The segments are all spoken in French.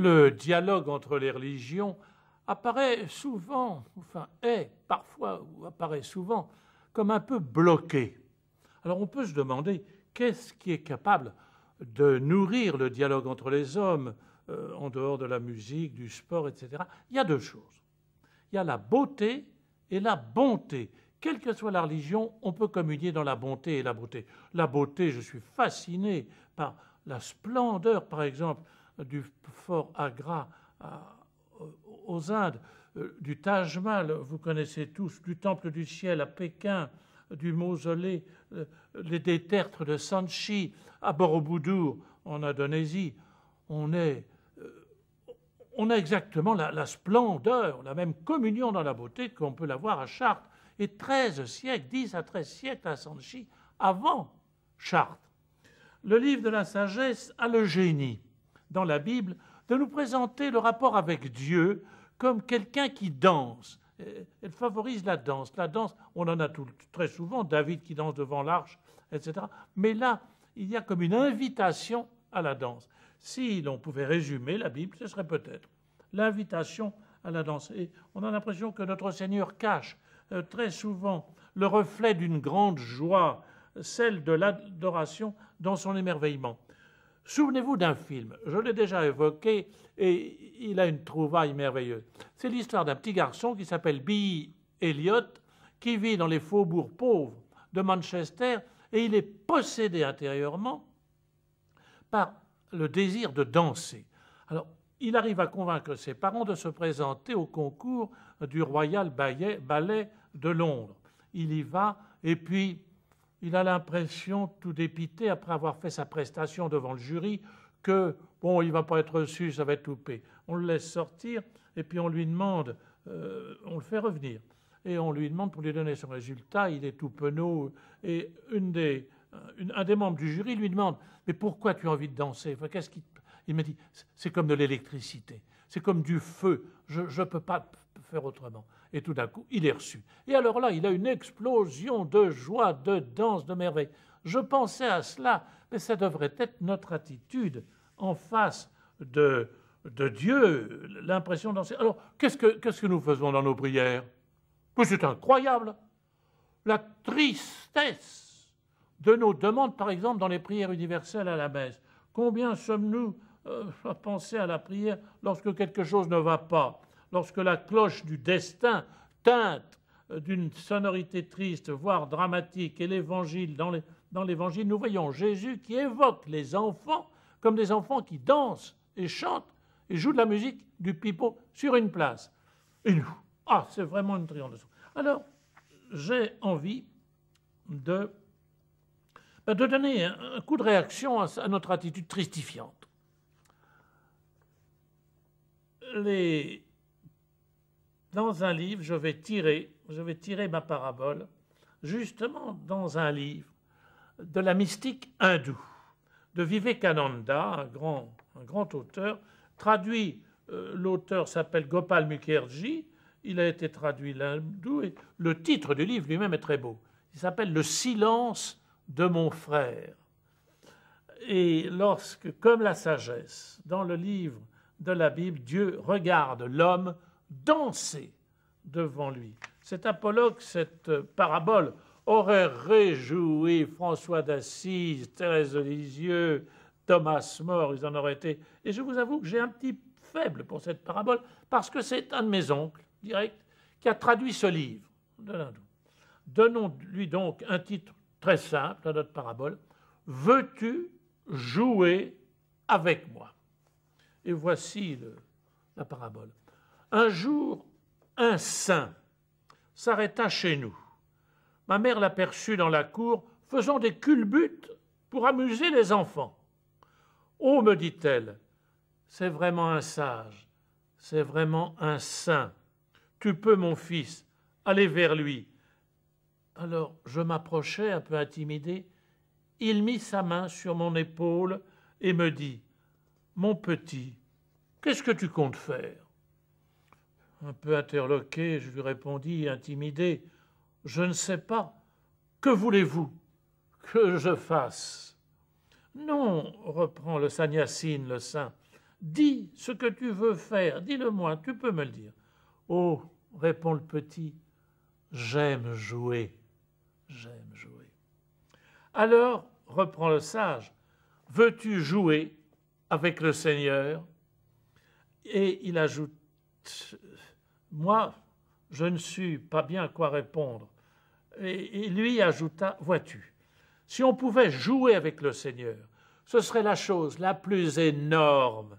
Le dialogue entre les religions apparaît souvent, enfin est parfois ou apparaît souvent comme un peu bloqué alors on peut se demander qu'est-ce qui est capable de nourrir le dialogue entre les hommes euh, en dehors de la musique, du sport, etc. Il y a deux choses. Il y a la beauté et la bonté. Quelle que soit la religion, on peut communier dans la bonté et la beauté. La beauté, je suis fasciné par la splendeur, par exemple, du fort Agra euh, aux Indes, euh, du Taj Mahal, vous connaissez tous, du Temple du Ciel à Pékin, du mausolée euh, les détertres de Sanchi à Borobudur en Indonésie, on euh, a exactement la, splendeur, la même communion dans la beauté qu'on peut l'avoir à Chartres. Et 13 siècles, 10 à 13 siècles à Sanchi, avant Chartres. Le livre de la sagesse a le génie, dans la Bible, de nous présenter le rapport avec Dieu comme quelqu'un qui danse, euh, elle favorise la danse. La danse, on en a tout, très souvent, David qui danse devant l'arche, etc. Mais là, il y a comme une invitation à la danse. Si l'on pouvait résumer la Bible, ce serait peut-être l'invitation à la danse. Et on a l'impression que notre Seigneur cache euh, très souvent le reflet d'une grande joie, celle de l'adoration dans son émerveillement. Souvenez-vous d'un film, je l'ai déjà évoqué et il a une trouvaille merveilleuse. C'est l'histoire d'un petit garçon qui s'appelle Billy Elliot, qui vit dans les faubourgs pauvres de Manchester et il est possédé intérieurement par le désir de danser. Alors, il arrive à convaincre ses parents de se présenter au concours du Royal Ballet de Londres. Il y va et puis il a l'impression, tout dépité, après avoir fait sa prestation devant le jury, que bon, il va pas être reçu, ça va être loupé. On le laisse sortir et puis on lui demande, euh, on le fait revenir et on lui demande pour lui donner son résultat. Il est tout penaud et euh, un des membres du jury lui demande mais pourquoi tu as envie de danser ce Il me dit c'est comme de l'électricité, c'est comme du feu. Je ne peux pas faire autrement et tout d'un coup, il est reçu. Et alors là, il a une explosion de joie, de danse, de merveille. Je pensais à cela, mais ça devrait être notre attitude en face de, de Dieu, l'impression d'en... Alors, qu'est-ce que, que nous faisons dans nos prières C'est incroyable La tristesse de nos demandes, par exemple, dans les prières universelles à la messe. Combien sommes-nous euh, à penser à la prière lorsque quelque chose ne va pas lorsque la cloche du destin teinte euh, d'une sonorité triste, voire dramatique, et l'évangile, dans l'évangile, nous voyons Jésus qui évoque les enfants comme des enfants qui dansent et chantent et jouent de la musique du pipeau sur une place. Et nous, ah, c'est vraiment une triomphe. Alors, j'ai envie de, ben, de donner un coup de réaction à notre attitude tristifiante. Les dans un livre, je vais tirer, je vais tirer ma parabole, justement dans un livre de la mystique hindoue, de Vivekananda, un grand, auteur, traduit, euh, l'auteur s'appelle Gopal Mukherjee, il a été traduit l'hindou, et le titre du livre lui-même est très beau. Il s'appelle Le silence de mon frère. Et lorsque, comme la sagesse, dans le livre de la Bible, Dieu regarde l'homme danser devant lui. Cet apologue, cette parabole, aurait réjoui François d'Assise, Thérèse de Lisieux, Thomas More, ils en auraient été. Et je vous avoue que j'ai un petit faible pour cette parabole, parce que c'est un de mes oncles, direct, qui a traduit ce livre de Donnons-lui donc un titre très simple à notre parabole Veux-tu jouer avec moi Et voici la parabole. Un jour, un saint s'arrêta chez nous. Ma mère l'aperçut dans la cour faisant des culbutes pour amuser les enfants. Oh, me dit-elle, c'est vraiment un sage, c'est vraiment un saint. Tu peux, mon fils, aller vers lui. Alors je m'approchai un peu intimidé. Il mit sa main sur mon épaule et me dit Mon petit, qu'est-ce que tu comptes faire un peu interloqué, je lui répondis, intimidé, Je ne sais pas. Que voulez-vous que je fasse Non, reprend le sagnacine le saint. Dis ce que tu veux faire, dis-le-moi, tu peux me le dire. Oh, répond le petit, j'aime jouer, j'aime jouer. Alors, reprend le sage, veux-tu jouer avec le Seigneur Et il ajoute moi, je ne suis pas bien à quoi répondre. Et, lui ajouta Vois-tu, si on pouvait jouer avec le Seigneur, ce serait la chose la plus énorme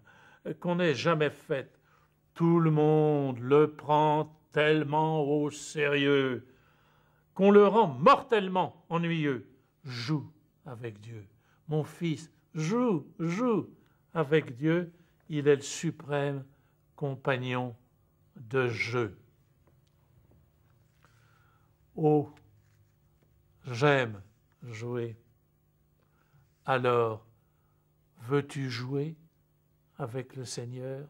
qu'on ait jamais faite. Tout le monde le prend tellement au sérieux qu'on le rend mortellement ennuyeux. Joue avec Dieu. Mon fils, joue, joue avec Dieu. Il est le suprême compagnon de jeu. Oh, j'aime jouer. Alors, veux-tu jouer avec le Seigneur?